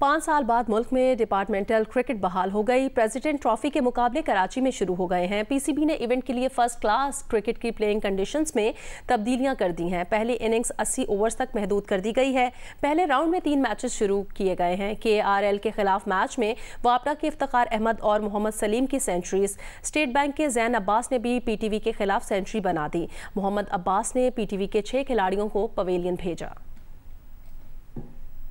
पाँच साल बाद मुल्क में डिपार्टमेंटल क्रिकेट बहाल हो गई प्रेसिडेंट ट्रॉफी के मुकाबले कराची में शुरू हो गए हैं पीसीबी ने इवेंट के लिए फर्स्ट क्लास क्रिकेट की प्लेइंग कंडीशंस में तब्दीलियां कर दी हैं पहले इनिंग्स 80 ओवर्स तक महदूद कर दी गई है पहले राउंड में तीन मैचेस शुरू किए गए हैं के आर एल के खिलाफ मैच में वापडा के इफ्तार अहमद और मोहम्मद सलीम की सेंचुरीज स्टेट बैंक के जैन अब्बास ने भी पी टी वी के खिलाफ सेंचुरी बना दी मोहम्मद अब्बास ने पी टी वी के छः खिलाड़ियों को पवेलियन भेजा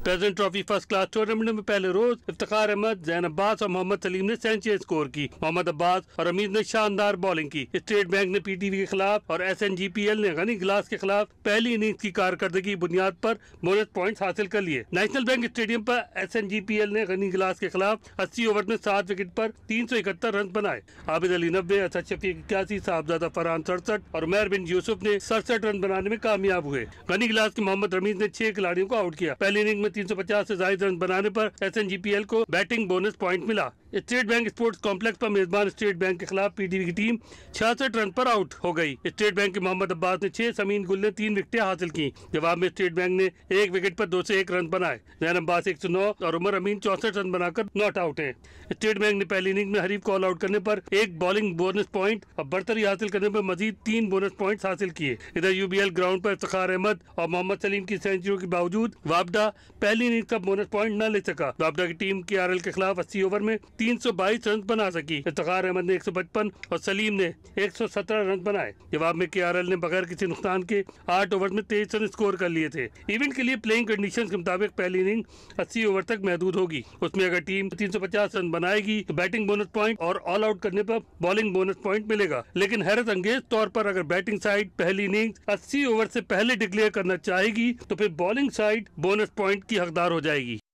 present trophy first class tournament में पहले रोज इफ्तार अहमद जैन अब्बास और मोहम्मद सलीम ने सेंचुरी स्कोर की मोहम्मद अब्बास और अमीर ने शानदार बॉलिंग की स्टेट बैंक ने पीटीवी के खिलाफ और एस ने गनी ग्लास के खिलाफ पहली इनिंग्स की कारकर्दगी बुनियाद पर बोनस पॉइंट हासिल कर लिए नेशनल बैंक स्टेडियम पर एस ने गनी ग्लास के खिलाफ अस्सी ओवर में सात विकेट पर तीन सौ इकहत्तर रन बनाए आबिद अली नब्बे असद शफी इक्यासी साहबजादा फरहान सड़सठ और मेहर बिन यूसुफ ने सड़सठ रन बनाने में कामयाब हुए गनी ग्लास के मोहम्मद रमीज ने छह खिलाड़ियों को आउट किया पहली इनिंग में तीन सौ पचास ऐसी जायद रन बनाने आरोप एस को बैटिंग बोनस पॉइंट मिला स्टेट बैंक स्पोर्ट्स कॉम्प्लेक्स पर मेजबान स्टेट बैंक के खिलाफ पीडीबी की टीम छियासठ रन पर आउट हो गई स्टेट बैंक के मोहम्मद अब्बास ने छह समीन गुल ने तीन विकेटें हासिल की जवाब में स्टेट बैंक ने एक विकेट पर दो से एक रन बनाए जैन अब्बास एक सौ और उमर अमीन चौसठ रन बनाकर नॉट आउट है स्टेट बैंक ने पहली इनिंग में हरीफ को ऑल आउट करने पर एक बॉलिंग बोनस पॉइंट और बढ़तरी हासिल करने पर मजीद तीन बोनस पॉइंट हासिल किए इधर यूबीएल ग्राउंड पर इफ्तार अहमद और मोहम्मद सलीम की सेंचुरी के बावजूद वापडा पहली इनिंग का बोनस पॉइंट न ले सका वापडा की टीम के आर के खिलाफ अस्सी ओवर में तीन सौ बाईस रन बना सकी इफ्तार अहमद ने एक सौ पचपन और सलीम ने एक सौ सत्रह रन बनाए जवाब में के आर एल ने बगैर किसी नुकसान के आठ ओवर में तेईस रन स्कोर कर लिए थे इवेंट के लिए प्लेइंग कंडीशन के मुताबिक पहली इनिंग अस्सी ओवर तक महदूद होगी उसमें अगर टीम तीन सौ पचास रन बनाएगी तो बैटिंग बोनस पॉइंट और ऑल आउट करने पर बॉलिंग बोनस पॉइंट मिलेगा लेकिन हैरत अंगेज तौर पर अगर बैटिंग साइड पहली इनिंग अस्सी ओवर से पहले डिक्लेयर करना चाहेगी तो फिर बॉलिंग साइड बोनस पॉइंट की हकदार हो जाएगी